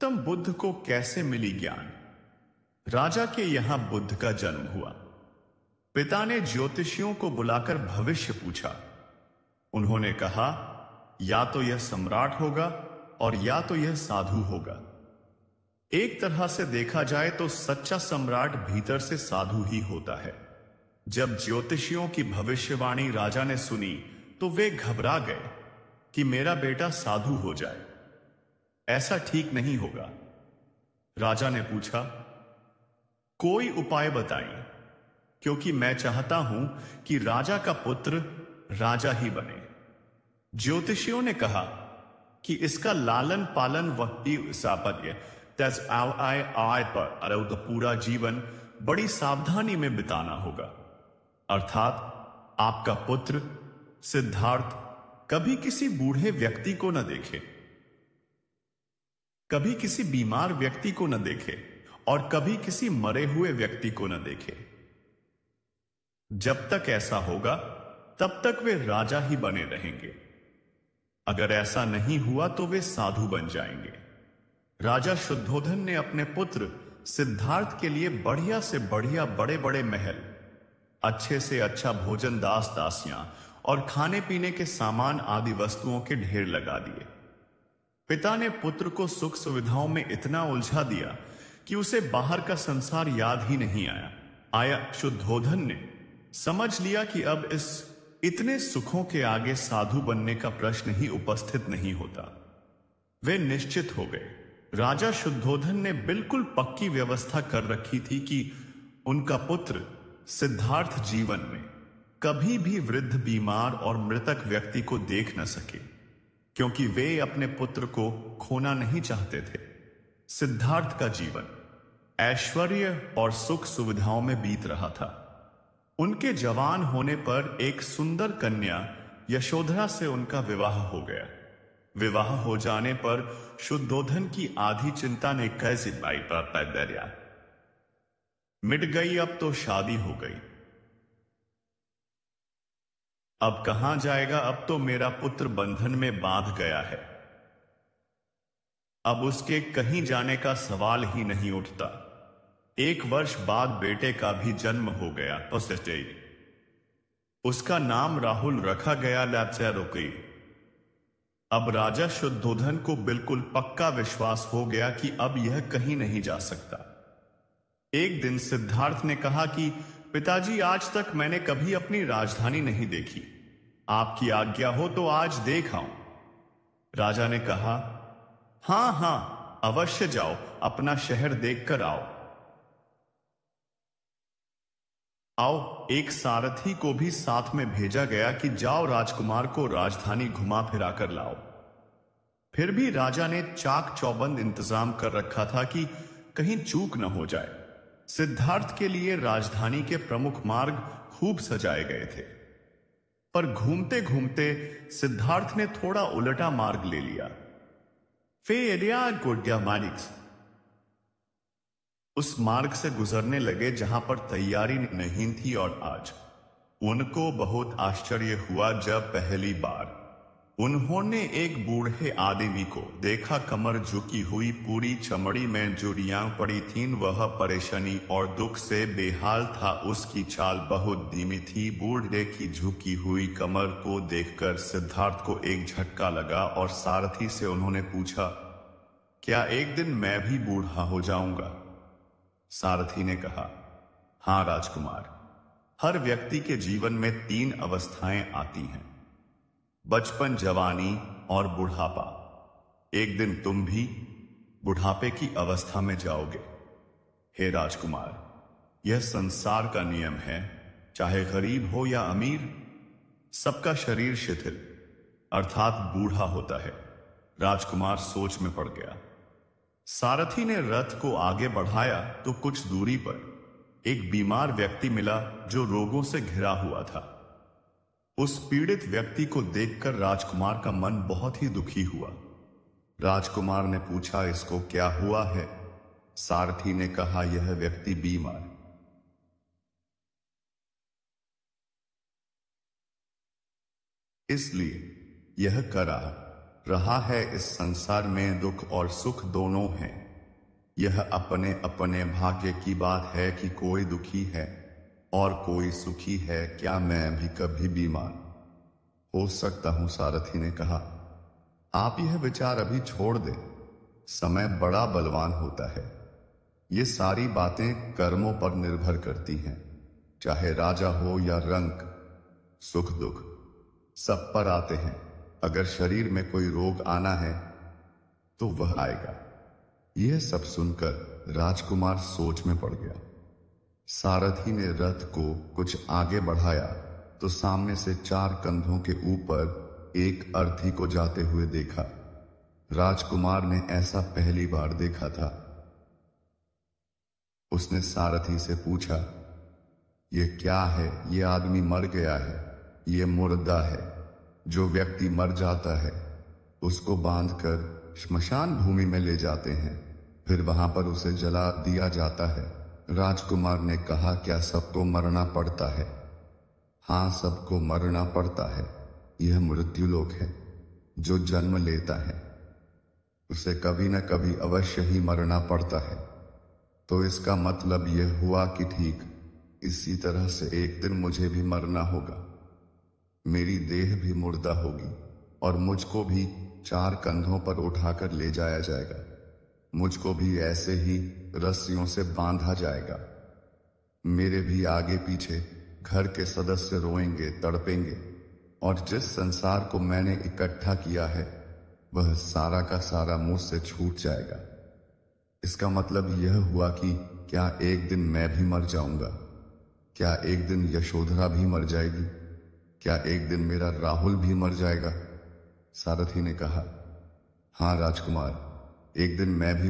तुम बुद्ध को कैसे मिली ज्ञान राजा के यहां बुद्ध का जन्म हुआ पिता ने ज्योतिषियों को बुलाकर भविष्य पूछा उन्होंने कहा या तो यह सम्राट होगा और या तो यह साधु होगा एक तरह से देखा जाए तो सच्चा सम्राट भीतर से साधु ही होता है जब ज्योतिषियों की भविष्यवाणी राजा ने सुनी तो वे घबरा गए कि मेरा बेटा साधु हो जाए ऐसा ठीक नहीं होगा राजा ने पूछा कोई उपाय बताइए क्योंकि मैं चाहता हूं कि राजा का पुत्र राजा ही बने ज्योतिषियों ने कहा कि इसका लालन पालन वही सापत्य तस आय आय पर अरुद पूरा जीवन बड़ी सावधानी में बिताना होगा अर्थात आपका पुत्र सिद्धार्थ कभी किसी बूढ़े व्यक्ति को न देखे कभी किसी बीमार व्यक्ति को न देखे और कभी किसी मरे हुए व्यक्ति को न देखे जब तक ऐसा होगा तब तक वे राजा ही बने रहेंगे अगर ऐसा नहीं हुआ तो वे साधु बन जाएंगे राजा शुद्धोधन ने अपने पुत्र सिद्धार्थ के लिए बढ़िया से बढ़िया बड़े बड़े महल अच्छे से अच्छा भोजन दास दासियां और खाने पीने के सामान आदि वस्तुओं के ढेर लगा दिए पिता ने पुत्र को सुख सुविधाओं में इतना उलझा दिया कि उसे बाहर का संसार याद ही नहीं आया आया शुद्धोधन ने समझ लिया कि अब इस इतने सुखों के आगे साधु बनने का प्रश्न ही उपस्थित नहीं होता वे निश्चित हो गए राजा शुद्धोधन ने बिल्कुल पक्की व्यवस्था कर रखी थी कि उनका पुत्र सिद्धार्थ जीवन में कभी भी वृद्ध बीमार और मृतक व्यक्ति को देख न सके क्योंकि वे अपने पुत्र को खोना नहीं चाहते थे सिद्धार्थ का जीवन ऐश्वर्य और सुख सुविधाओं में बीत रहा था उनके जवान होने पर एक सुंदर कन्या यशोधरा से उनका विवाह हो गया विवाह हो जाने पर शुद्धोधन की आधी चिंता ने कैसे बाई पर पैदरिया मिट गई अब तो शादी हो गई अब कहां जाएगा अब तो मेरा पुत्र बंधन में बांध गया है अब उसके कहीं जाने का सवाल ही नहीं उठता एक वर्ष बाद बेटे का भी जन्म हो गया उसका नाम राहुल रखा गया लैचारोकी अब राजा शुद्धोधन को बिल्कुल पक्का विश्वास हो गया कि अब यह कहीं नहीं जा सकता एक दिन सिद्धार्थ ने कहा कि पिताजी आज तक मैंने कभी अपनी राजधानी नहीं देखी आपकी आज्ञा हो तो आज देख आऊं राजा ने कहा हां हां अवश्य जाओ अपना शहर देखकर आओ आओ एक सारथी को भी साथ में भेजा गया कि जाओ राजकुमार को राजधानी घुमा फिरा कर लाओ फिर भी राजा ने चाक चौबंद इंतजाम कर रखा था कि कहीं चूक न हो जाए सिद्धार्थ के लिए राजधानी के प्रमुख मार्ग खूब सजाए गए थे पर घूमते घूमते सिद्धार्थ ने थोड़ा उलटा मार्ग ले लिया फे एरिया गोड्या मानिक्स उस मार्ग से गुजरने लगे जहां पर तैयारी नहीं थी और आज उनको बहुत आश्चर्य हुआ जब पहली बार उन्होंने एक बूढ़े आदमी को देखा कमर झुकी हुई पूरी चमड़ी में जुड़िया पड़ी थी वह परेशानी और दुख से बेहाल था उसकी चाल बहुत धीमी थी बूढ़े की झुकी हुई कमर को देखकर सिद्धार्थ को एक झटका लगा और सारथी से उन्होंने पूछा क्या एक दिन मैं भी बूढ़ा हो जाऊंगा सारथी ने कहा हाँ राजकुमार हर व्यक्ति के जीवन में तीन अवस्थाएं आती हैं बचपन जवानी और बुढ़ापा एक दिन तुम भी बुढ़ापे की अवस्था में जाओगे हे राजकुमार यह संसार का नियम है चाहे गरीब हो या अमीर सबका शरीर शिथिल अर्थात बूढ़ा होता है राजकुमार सोच में पड़ गया सारथी ने रथ को आगे बढ़ाया तो कुछ दूरी पर एक बीमार व्यक्ति मिला जो रोगों से घिरा हुआ था उस पीड़ित व्यक्ति को देखकर राजकुमार का मन बहुत ही दुखी हुआ राजकुमार ने पूछा इसको क्या हुआ है सारथी ने कहा यह व्यक्ति बीमार इसलिए यह करा रहा है इस संसार में दुख और सुख दोनों हैं यह अपने अपने भाग्य की बात है कि कोई दुखी है और कोई सुखी है क्या मैं भी कभी बीमार हो सकता हूं सारथी ने कहा आप यह विचार अभी छोड़ दें समय बड़ा बलवान होता है ये सारी बातें कर्मों पर निर्भर करती हैं चाहे राजा हो या रंग सुख दुख सब पर आते हैं अगर शरीर में कोई रोग आना है तो वह आएगा यह सब सुनकर राजकुमार सोच में पड़ गया सारथी ने रथ को कुछ आगे बढ़ाया तो सामने से चार कंधों के ऊपर एक अर्थी को जाते हुए देखा राजकुमार ने ऐसा पहली बार देखा था उसने सारथी से पूछा ये क्या है ये आदमी मर गया है ये मुर्दा है जो व्यक्ति मर जाता है उसको बांधकर श्मशान भूमि में ले जाते हैं फिर वहां पर उसे जला दिया जाता है राजकुमार ने कहा क्या सबको मरना पड़ता है हाँ सबको मरना पड़ता है यह मृत्यु लोक है जो जन्म लेता है उसे कभी न कभी अवश्य ही मरना पड़ता है तो इसका मतलब यह हुआ कि ठीक इसी तरह से एक दिन मुझे भी मरना होगा मेरी देह भी मुर्दा होगी और मुझको भी चार कंधों पर उठाकर ले जाया जाएगा मुझको भी ऐसे ही रस्सियों से बांधा जाएगा मेरे भी आगे पीछे घर के सदस्य रोएंगे तड़पेंगे और जिस संसार को मैंने इकट्ठा किया है वह सारा का सारा मुंह से छूट जाएगा इसका मतलब यह हुआ कि क्या एक दिन मैं भी मर जाऊंगा क्या एक दिन यशोधरा भी मर जाएगी क्या एक दिन मेरा राहुल भी मर जाएगा सारथी ने कहा हां राजकुमार एक दिन मैं भी